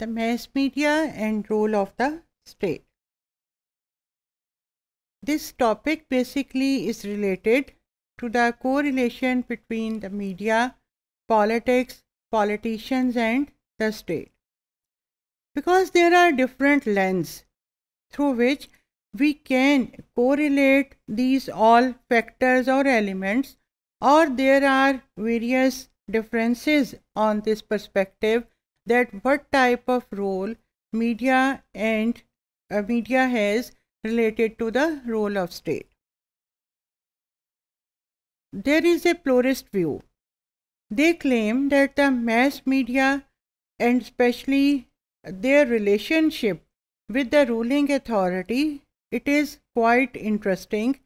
the mass media and role of the state. This topic basically is related to the correlation between the media, politics, politicians and the state. Because there are different lenses through which we can correlate these all factors or elements or there are various differences on this perspective that what type of role media and uh, media has related to the role of state. There is a pluralist view. They claim that the mass media and especially their relationship with the ruling authority, it is quite interesting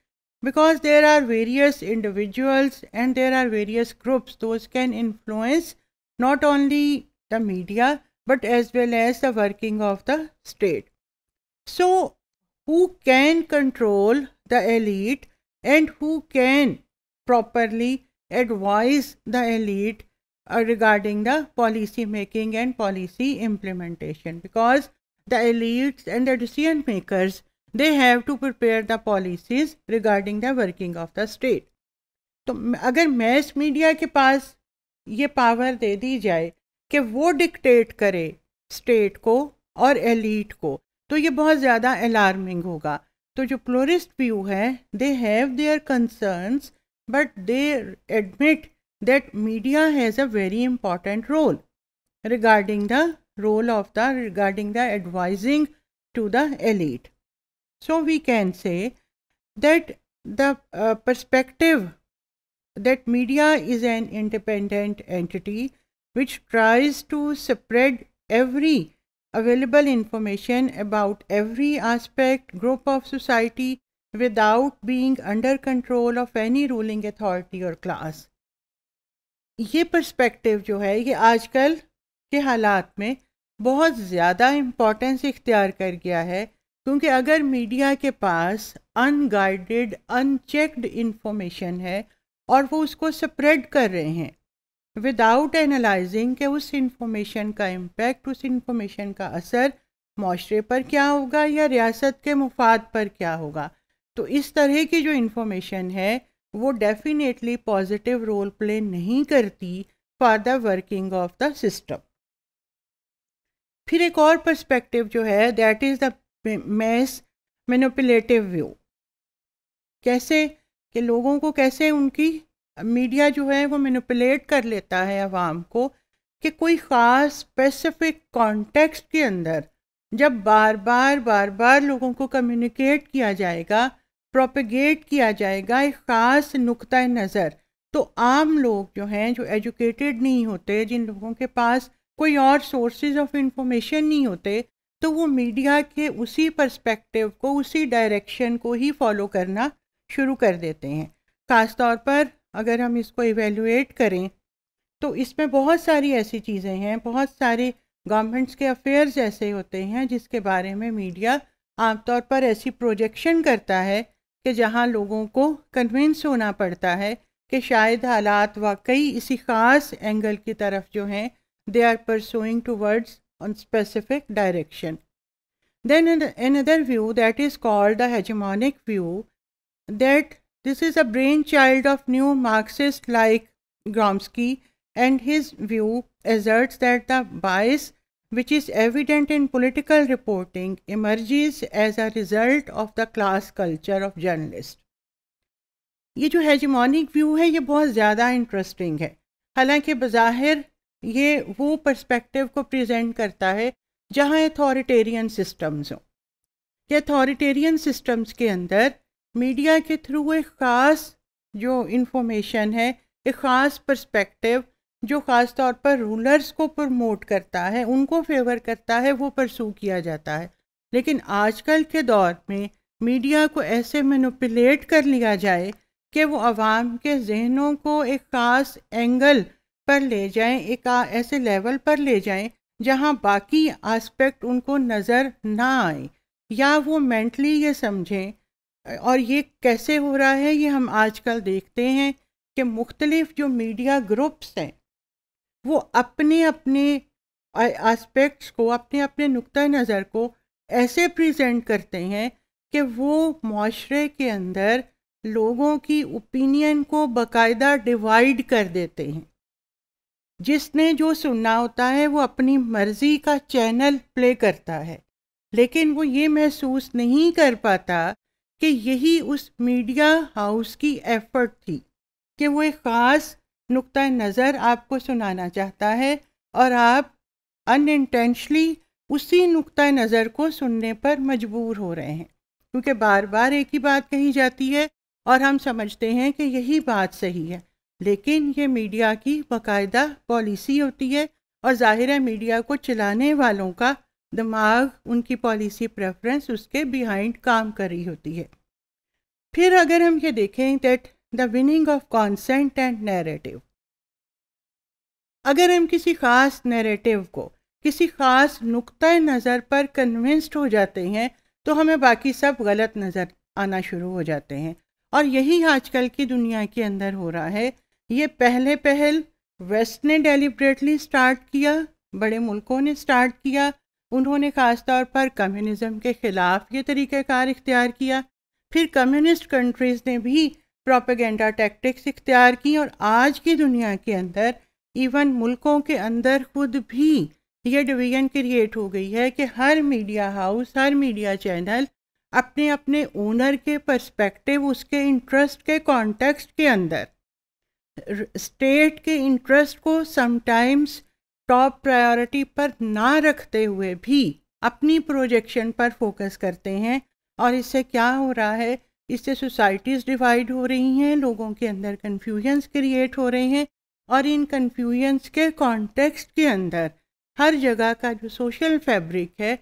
because there are various individuals and there are various groups. Those can influence not only the media but as well as the working of the state. So, who can control the elite and who can properly advise the elite uh, regarding the policy making and policy implementation because the elites and the decision makers they have to prepare the policies regarding the working of the state तो अगर mess media के पास ये power दे दी जाए कि वो dictate करे state को और एलिट को तो ये बहुत ज़्यादा अलार्मिंग होगा तो जो प्लोरिस्ट व्यू है they have their concerns but they admit that media has a very important role regarding the role of the regarding the advising to the elite so we can say that the perspective that media is an independent entity which tries to spread every available information about every aspect group of society without being under control of any ruling authority or class ये perspective जो है ये आजकल के हालात में बहुत ज़्यादा इम्पोर्टेंस इख्तियार कर गया है क्योंकि अगर मीडिया के पास अनगाइडेड अनचेक्ड इन्फॉर्मेशन है और वो उसको स्प्रेड कर रहे हैं विदाउट एनालाइजिंग के उस इंफॉर्मेशन का इम्पेक्ट उस इंफॉर्मेशन का असर माशरे पर क्या होगा या रियासत के मुफाद पर क्या होगा तो इस तरह की जो इन्फॉर्मेशन है वो डेफिनेटली पॉजिटिव रोल प्ले नहीं करती for the working of the system फिर एक और पर्सपेक्टिव जो है that is the mass manipulative view कैसे कि लोगों को कैसे उनकी मीडिया जो है वो मैनिपुलेट कर लेता है आवाम को कि कोई ख़ास स्पेसिफिक कॉन्टेक्स्ट के अंदर जब बार बार बार बार लोगों को कम्युनिकेट किया जाएगा प्रोपेगेट किया जाएगा एक ख़ास नुक़ नज़र तो आम लोग जो हैं जो एजुकेटेड नहीं होते जिन लोगों के पास कोई और सोर्सेज ऑफ इंफॉर्मेशन नहीं होते तो वो मीडिया के उसी पर्सपेक्टिव को उसी डायरेक्शन को ही फॉलो करना शुरू कर देते हैं ख़ास तौर पर अगर हम इसको इवेलुएट करें तो इसमें बहुत सारी ऐसी चीज़ें हैं बहुत सारे गवर्नमेंट्स के अफेयर्स ऐसे होते हैं जिसके बारे में मीडिया आमतौर पर ऐसी प्रोजेक्शन करता है कि जहां लोगों को कन्विंस होना पड़ता है कि शायद हालात वाकई इसी ख़ास एंगल की तरफ जो हैं they are pursuing towards specific direction then in other view that is called the hegemonic view that This is a brainchild of new Marxists like Gromsky, and his view asserts that the bias which is evident in political reporting emerges as a result of the class culture of journalists. ये जो hegemonic view है ये बहुत ज़्यादा interesting है हालांकि बज़ाहिर ये वो पर्सपेक्टिव को प्रेजेंट करता है जहाँ अथॉरिटेरियन सिस्टम्स हों कि अथॉरिटेरियन सिस्टम्स के अंदर मीडिया के थ्रू एक ख़ास जो इंफॉर्मेशन है एक ख़ास पर्सपेक्टिव जो ख़ास तौर पर रूलर्स को प्रमोट करता है उनको फेवर करता है वो परसू किया जाता है लेकिन आजकल के दौर में मीडिया को ऐसे मैनुपलेट कर लिया जाए कि वो आवाम के जहनों को एक ख़ास एंगल पर ले जाएं एक ऐसे लेवल पर ले जाएं जहां बाकी एस्पेक्ट उनको नज़र ना आए या वो मेंटली ये समझें और ये कैसे हो रहा है ये हम आजकल देखते हैं कि मुख्तलिफ जो मीडिया ग्रुप्स हैं वो अपने अपने एस्पेक्ट्स को अपने अपने नुक़ नज़र को ऐसे प्रेजेंट करते हैं कि वो माशरे के अंदर लोगों की ओपिनियन को बकायदा डिवाइड कर देते हैं जिसने जो सुनना होता है वो अपनी मर्ज़ी का चैनल प्ले करता है लेकिन वो ये महसूस नहीं कर पाता कि यही उस मीडिया हाउस की एफर्ट थी कि वो एक ख़ास नुक़ नज़र आपको सुनाना चाहता है और आप अनइंटेंशली उसी नुक़ नज़र को सुनने पर मजबूर हो रहे हैं क्योंकि बार बार एक ही बात कही जाती है और हम समझते हैं कि यही बात सही है लेकिन ये मीडिया की बाकायदा पॉलिसी होती है और ज़ाहिर है मीडिया को चलाने वालों का दिमाग उनकी पॉलिसी प्रेफरेंस उसके बिहाइंड काम कर रही होती है फिर अगर हम ये देखें that the winning of consent and narrative अगर हम किसी ख़ास नैरेटिव को किसी ख़ास नुक़ नज़र पर कन्विंस्ड हो जाते हैं तो हमें बाकी सब गलत नज़र आना शुरू हो जाते हैं और यही आजकल की दुनिया के अंदर हो रहा है ये पहले पहल वेस्ट ने डेलिब्रेटली स्टार्ट किया बड़े मुल्कों ने स्टार्ट किया उन्होंने ख़ास तौर पर कम्युनिज़म के ख़िलाफ़ ये तरीक़ार इख्तियार किया फिर कम्युनिस्ट कंट्रीज़ ने भी प्रोपेगेंडा टैक्टिक्स इख्तियार की और आज की दुनिया के अंदर इवन मुल्कों के अंदर खुद भी ये डिवीज़न क्रिएट हो गई है कि हर मीडिया हाउस हर मीडिया चैनल अपने अपने ओनर के पर्सपेक्टिव उसके इंटरेस्ट के कॉन्टेक्स्ट के अंदर स्टेट के इंटरेस्ट को समटाइम्स टॉप प्रायोरिटी पर ना रखते हुए भी अपनी प्रोजेक्शन पर फोकस करते हैं और इससे क्या हो रहा है इससे सोसाइटीज़ डिवाइड हो रही हैं लोगों के अंदर कन्फ्यूजन्स क्रिएट हो रहे हैं और इन कन्फ्यूजन्स के कॉन्टेक्स्ट के अंदर हर जगह का जो सोशल फैब्रिक है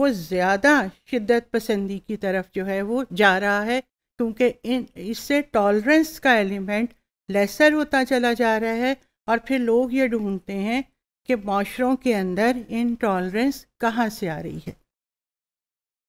वो ज़्यादा शिद्दत पसंदी की तरफ जो है वो जा रहा है क्योंकि इन इससे टॉलरेंस का एलिमेंट लेसर होता चला जा रहा है और फिर लोग ये ढूंढते हैं कि माशरों के अंदर इन टॉलरेंस कहाँ से आ रही है